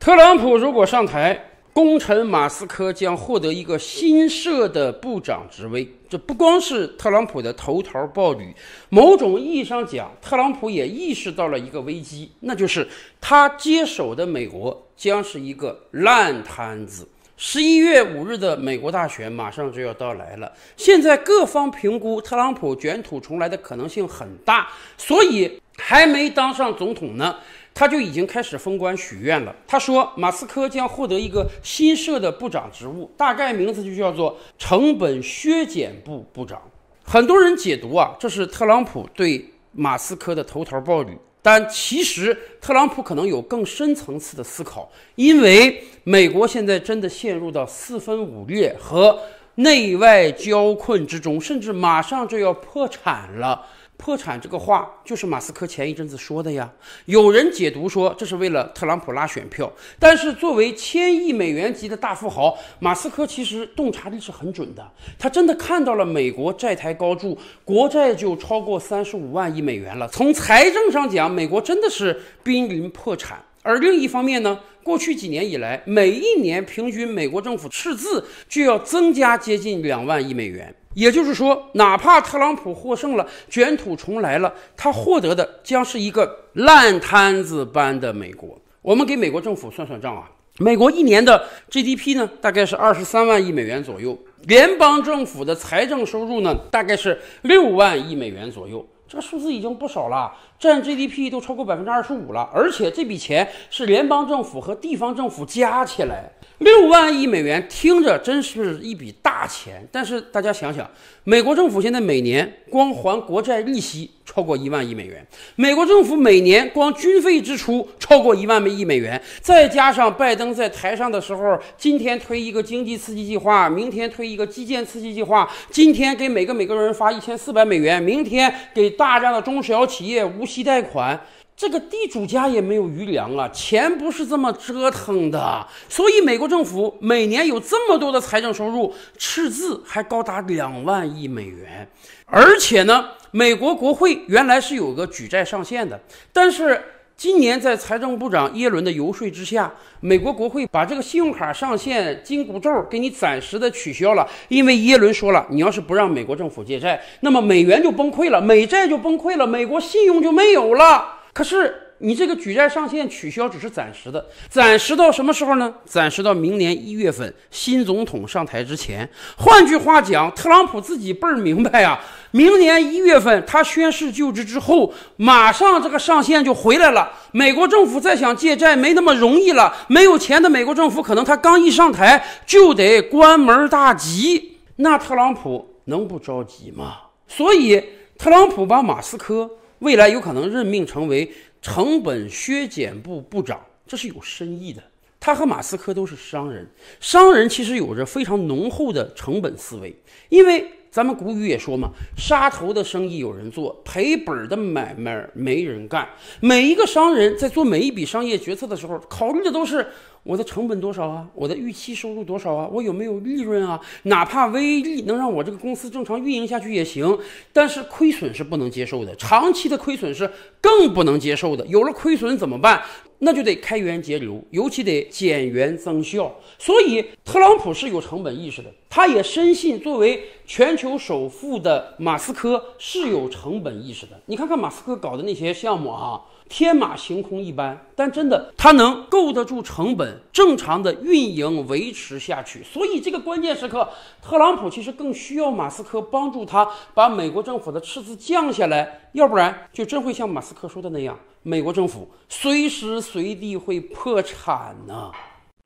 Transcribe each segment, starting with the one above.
特朗普如果上台，功臣马斯克将获得一个新设的部长职位。这不光是特朗普的头头儿爆履，某种意义上讲，特朗普也意识到了一个危机，那就是他接手的美国将是一个烂摊子。十一月五日的美国大选马上就要到来了，现在各方评估特朗普卷土重来的可能性很大，所以还没当上总统呢。他就已经开始封官许愿了。他说，马斯克将获得一个新设的部长职务，大概名字就叫做“成本削减部部长”。很多人解读啊，这是特朗普对马斯克的投桃报李。但其实，特朗普可能有更深层次的思考，因为美国现在真的陷入到四分五裂和内外交困之中，甚至马上就要破产了。破产这个话就是马斯克前一阵子说的呀。有人解读说这是为了特朗普拉选票，但是作为千亿美元级的大富豪，马斯克其实洞察力是很准的。他真的看到了美国债台高筑，国债就超过三十五万亿美元了。从财政上讲，美国真的是濒临破产。而另一方面呢，过去几年以来，每一年平均美国政府赤字就要增加接近两万亿美元。也就是说，哪怕特朗普获胜了，卷土重来了，他获得的将是一个烂摊子般的美国。我们给美国政府算算账啊，美国一年的 GDP 呢，大概是二十三万亿美元左右，联邦政府的财政收入呢，大概是六万亿美元左右。这个数字已经不少了，占 GDP 都超过百分之二十五了，而且这笔钱是联邦政府和地方政府加起来六万亿美元，听着真是一笔大。大钱，但是大家想想，美国政府现在每年光还国债利息超过一万亿美元，美国政府每年光军费支出超过一万美亿美元，再加上拜登在台上的时候，今天推一个经济刺激计划，明天推一个基建刺激计划，今天给每个美国人发一千四百美元，明天给大家的中小企业无息贷款。这个地主家也没有余粮啊，钱不是这么折腾的。所以美国政府每年有这么多的财政收入，赤字还高达两万亿美元。而且呢，美国国会原来是有个举债上限的，但是今年在财政部长耶伦的游说之下，美国国会把这个信用卡上限金箍咒给你暂时的取消了。因为耶伦说了，你要是不让美国政府借债，那么美元就崩溃了，美债就崩溃了，美国信用就没有了。可是你这个举债上限取消只是暂时的，暂时到什么时候呢？暂时到明年一月份新总统上台之前。换句话讲，特朗普自己倍儿明白啊，明年一月份他宣誓就职之后，马上这个上限就回来了。美国政府再想借债没那么容易了，没有钱的美国政府可能他刚一上台就得关门大吉。那特朗普能不着急吗？所以特朗普把马斯克。未来有可能任命成为成本削减部部长，这是有深意的。他和马斯克都是商人，商人其实有着非常浓厚的成本思维，因为。咱们古语也说嘛，杀头的生意有人做，赔本的买卖没人干。每一个商人，在做每一笔商业决策的时候，考虑的都是我的成本多少啊，我的预期收入多少啊，我有没有利润啊？哪怕微利能让我这个公司正常运营下去也行，但是亏损是不能接受的，长期的亏损是更不能接受的。有了亏损怎么办？那就得开源节流，尤其得减员增效。所以，特朗普是有成本意识的，他也深信，作为全球首富的马斯克是有成本意识的。你看看马斯克搞的那些项目啊，天马行空一般，但真的他能够得住成本，正常的运营维持下去。所以，这个关键时刻，特朗普其实更需要马斯克帮助他把美国政府的赤字降下来，要不然就真会像马斯克说的那样，美国政府随时。随地会破产呐！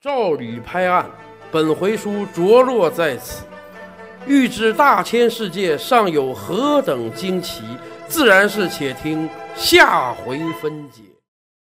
照理拍案，本回书着落在此。欲知大千世界尚有何等惊奇，自然是且听下回分解。